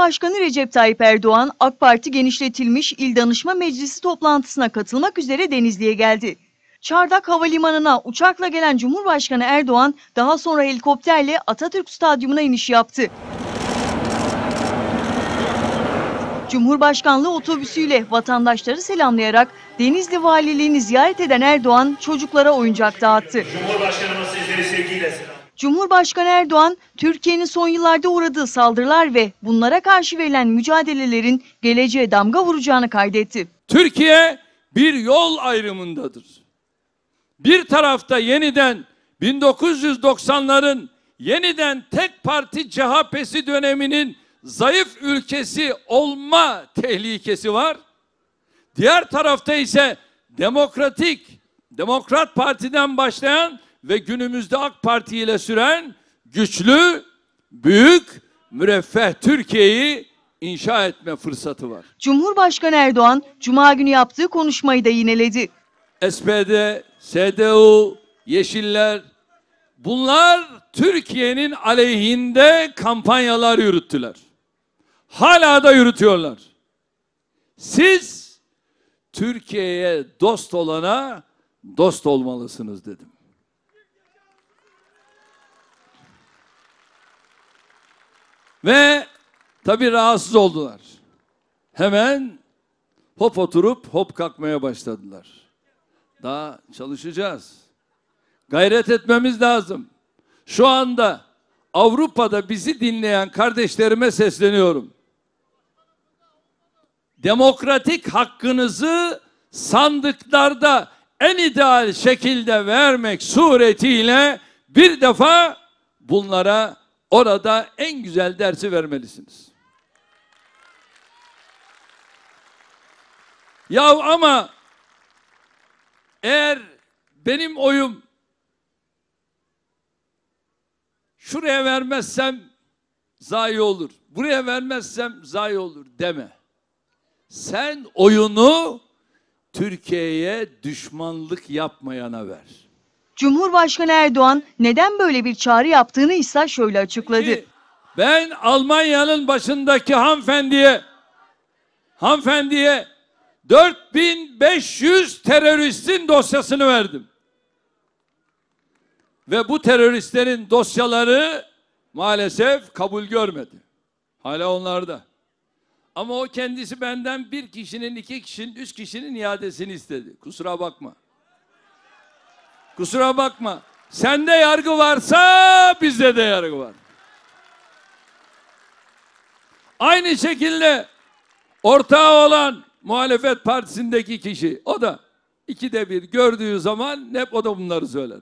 Cumhurbaşkanı Recep Tayyip Erdoğan, AK Parti genişletilmiş İl Danışma Meclisi toplantısına katılmak üzere Denizli'ye geldi. Çardak Havalimanı'na uçakla gelen Cumhurbaşkanı Erdoğan, daha sonra helikopterle Atatürk Stadyumu'na iniş yaptı. Cumhurbaşkanlığı otobüsüyle vatandaşları selamlayarak Denizli Valiliğini ziyaret eden Erdoğan çocuklara oyuncak dağıttı. Cumhurbaşkanımız sizleri sevgiyle selamlıyor. Cumhurbaşkanı Erdoğan, Türkiye'nin son yıllarda uğradığı saldırılar ve bunlara karşı verilen mücadelelerin geleceğe damga vuracağını kaydetti. Türkiye bir yol ayrımındadır. Bir tarafta yeniden 1990'ların yeniden tek parti CHP'si döneminin zayıf ülkesi olma tehlikesi var. Diğer tarafta ise demokratik, Demokrat Parti'den başlayan ve günümüzde AK Parti ile süren güçlü, büyük, müreffeh Türkiye'yi inşa etme fırsatı var. Cumhurbaşkanı Erdoğan cuma günü yaptığı konuşmayı da yineledi. SPD, SDU, Yeşiller bunlar Türkiye'nin aleyhinde kampanyalar yürüttüler. Hala da yürütüyorlar. Siz Türkiye'ye dost olana dost olmalısınız dedim. Ve tabii rahatsız oldular. Hemen hop oturup hop kalkmaya başladılar. Daha çalışacağız. Gayret etmemiz lazım. Şu anda Avrupa'da bizi dinleyen kardeşlerime sesleniyorum. Demokratik hakkınızı sandıklarda en ideal şekilde vermek suretiyle bir defa bunlara Orada en güzel dersi vermelisiniz. Ya ama eğer benim oyum şuraya vermezsem zayi olur. Buraya vermezsem zayi olur deme. Sen oyunu Türkiye'ye düşmanlık yapmayana ver. Cumhurbaşkanı Erdoğan neden böyle bir çağrı yaptığını ise şöyle açıkladı. Ben Almanya'nın başındaki hanımefendiye hanımefendiye 4500 teröristin dosyasını verdim. Ve bu teröristlerin dosyaları maalesef kabul görmedi. Hala onlarda. Ama o kendisi benden bir kişinin, iki kişinin, üç kişinin iadesini istedi. Kusura bakma. Kusura bakma. Sende yargı varsa bizde de yargı var. Aynı şekilde ortağı olan muhalefet partisindeki kişi o da ikide bir gördüğü zaman hep o da bunları söyler.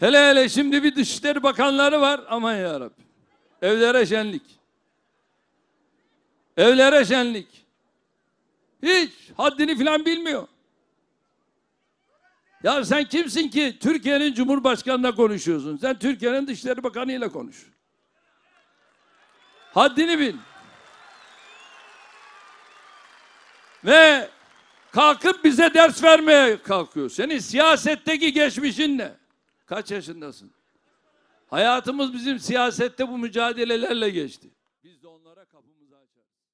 Hele hele şimdi bir Dışişleri Bakanları var. Aman ya Rabbi. Evlere şenlik. Evlere şenlik. Hiç haddini filan bilmiyor. Ya sen kimsin ki Türkiye'nin Cumhurbaşkanı'na konuşuyorsun? Sen Türkiye'nin Dışişleri Bakanı'yla konuş. Haddini bil. Ve kalkıp bize ders vermeye kalkıyor. Senin siyasetteki geçmişin ne? Kaç yaşındasın? Hayatımız bizim siyasette bu mücadelelerle geçti. Biz de onlara kapımızı açarız.